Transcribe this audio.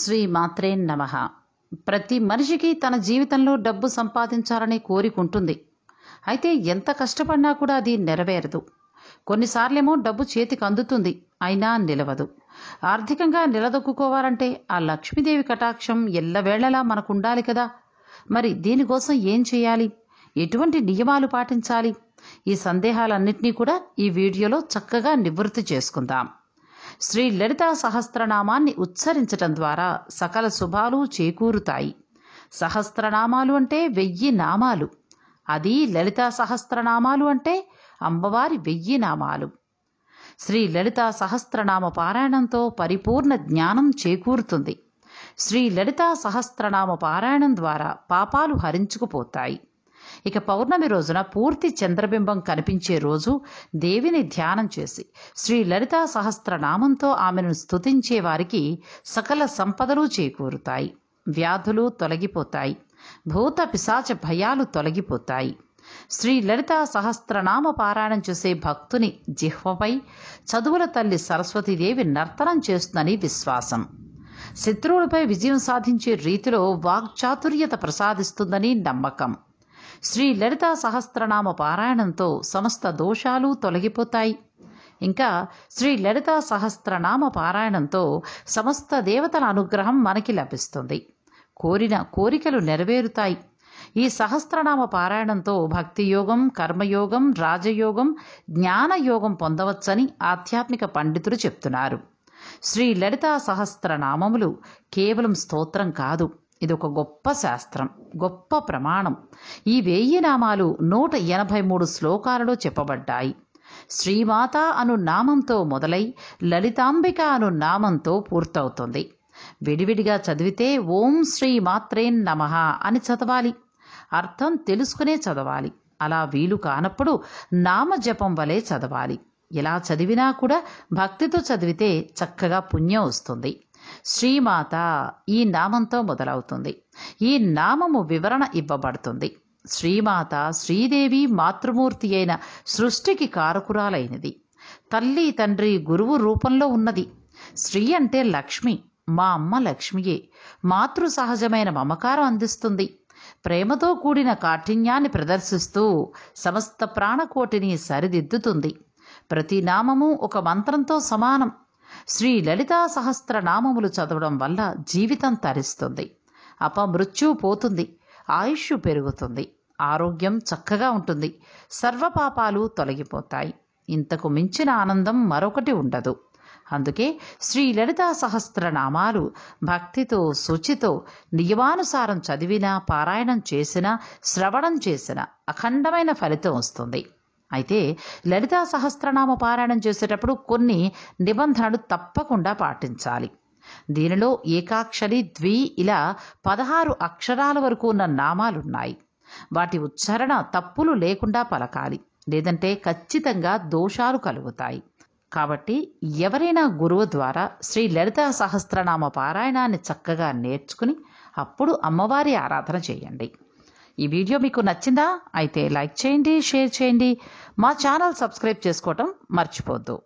శ్రీ మాత్రే నమ ప్రతి మనిషికి తన జీవితంలో డబ్బు సంపాదించాలని కోరికుంటుంది అయితే ఎంత కష్టపడినా కూడా అది నెరవేరదు కొన్నిసార్లేమో డబ్బు చేతికి అందుతుంది అయినా నిలవదు ఆర్థికంగా నిలదొక్కుకోవాలంటే ఆ లక్ష్మీదేవి కటాక్షం ఎల్లవేళలా మనకుండాలి కదా మరి దీనికోసం ఏం చేయాలి ఎటువంటి నియమాలు పాటించాలి ఈ సందేహాలన్నింటినీ కూడా ఈ వీడియోలో చక్కగా నివృత్తి చేసుకుందాం శ్రీ లలితా సహస్రనామాన్ని ఉచ్చరించటం ద్వారా సకల శుభాలు చేకూరుతాయి సహస్రనామాలు అంటే వెయ్యి నామాలు అది లలితా సహస్రనామాలు అంటే అమ్మవారి వెయ్యి నామాలు శ్రీ లలితా సహస్రనామ పారాయణంతో పరిపూర్ణ జ్ఞానం చేకూరుతుంది శ్రీ లలితా సహస్రనామ పారాయణం ద్వారా పాపాలు హరించుకుపోతాయి ఇక పౌర్ణమి రోజున పూర్తి చంద్రబింబం కనిపించే రోజు దేవిని ధ్యానం చేసి శ్రీ లలితా సహస్రనామంతో ఆమెను స్తుతించే వారికి సకల సంపదలు చేకూరుతాయి వ్యాధులు తొలగిపోతాయి భూత పిశాచ భయాలు తొలగిపోతాయి శ్రీ లలితా సహస్రనామ పారాయణం చేసే భక్తుని జిహ్వపై చదువుల తల్లి సరస్వతీదేవి నర్తనం చేస్తుందని విశ్వాసం శత్రువులపై విజయం సాధించే రీతిలో వాక్చాతుర్యత ప్రసాదిస్తుందని నమ్మకం శ్రీ లలితా సహస్రనామ పారాయణంతో సమస్త దోషాలు తొలగిపోతాయి ఇంకా శ్రీ లలితా సహస్రనామ పారాయణంతో సమస్త దేవతల అనుగ్రహం మనకి లభిస్తుంది కోరిన కోరికలు నెరవేరుతాయి ఈ సహస్రనామ పారాయణంతో భక్తియోగం కర్మయోగం రాజయోగం జ్ఞానయోగం పొందవచ్చని ఆధ్యాత్మిక పండితులు చెప్తున్నారు శ్రీ లలితా సహస్రనామములు కేవలం స్తోత్రం కాదు ఇది ఒక గొప్ప శాస్త్రం గొప్ప ప్రమాణం ఈ వెయ్యి నామాలు నూట ఎనభై మూడు శ్లోకాలలో చెప్పబడ్డాయి శ్రీమాత అను నామంతో మొదలై లలితాంబిక అను నామంతో పూర్తవుతుంది విడివిడిగా చదివితే ఓం శ్రీ మాత్రేన్ నమ అని చదవాలి అర్థం తెలుసుకునే చదవాలి అలా వీలు కానప్పుడు నామజపం వలె చదవాలి ఇలా చదివినా కూడా భక్తితో చదివితే చక్కగా పుణ్యం వస్తుంది శ్రీమాత ఈ నామంతో మొదలవుతుంది ఈ నామము వివరణ ఇవ్వబడుతుంది శ్రీమాత శ్రీదేవి మాతృమూర్తి అయిన సృష్టికి కారకురాలైనది తల్లి తండ్రి గురువు రూపంలో ఉన్నది శ్రీ అంటే లక్ష్మి మా అమ్మ లక్ష్మియే మాతృ సహజమైన మమకారం అందిస్తుంది ప్రేమతో కూడిన కాఠిన్యాన్ని ప్రదర్శిస్తూ సమస్త ప్రాణకోటిని సరిదిద్దుతుంది ప్రతి నామము ఒక మంత్రంతో సమానం శ్రీ లలితా సహస్రనామములు చదవడం వల్ల జీవితం తరిస్తుంది అపమృత్యు పోతుంది ఆయుష్ పెరుగుతుంది ఆరోగ్యం చక్కగా ఉంటుంది సర్వపాపాలు తొలగిపోతాయి ఇంతకు మించిన ఆనందం మరొకటి ఉండదు అందుకే శ్రీ లలితా సహస్రనామాలు భక్తితో శుచితో నియమానుసారం చదివినా పారాయణం చేసినా శ్రవణం చేసినా అఖండమైన ఫలితం వస్తుంది అయితే లలితా సహస్రనామ పారాయణం చేసేటప్పుడు కొన్ని నిబంధనలు తప్పకుండా పాటించాలి దీనిలో ఏకాక్షరి ద్వి ఇలా పదహారు అక్షరాల వరకు ఉన్న నామాలున్నాయి వాటి ఉచ్చారణ తప్పులు లేకుండా పలకాలి లేదంటే ఖచ్చితంగా దోషాలు కలుగుతాయి కాబట్టి ఎవరైనా గురువు ద్వారా శ్రీ లలితా సహస్రనామ పారాయణాన్ని చక్కగా నేర్చుకుని అప్పుడు అమ్మవారి ఆరాధన చేయండి ఈ వీడియో మీకు నచ్చిందా అయితే లైక్ చేయండి షేర్ చేయండి మా ఛానల్ సబ్స్క్రైబ్ చేసుకోవటం మర్చిపోద్దు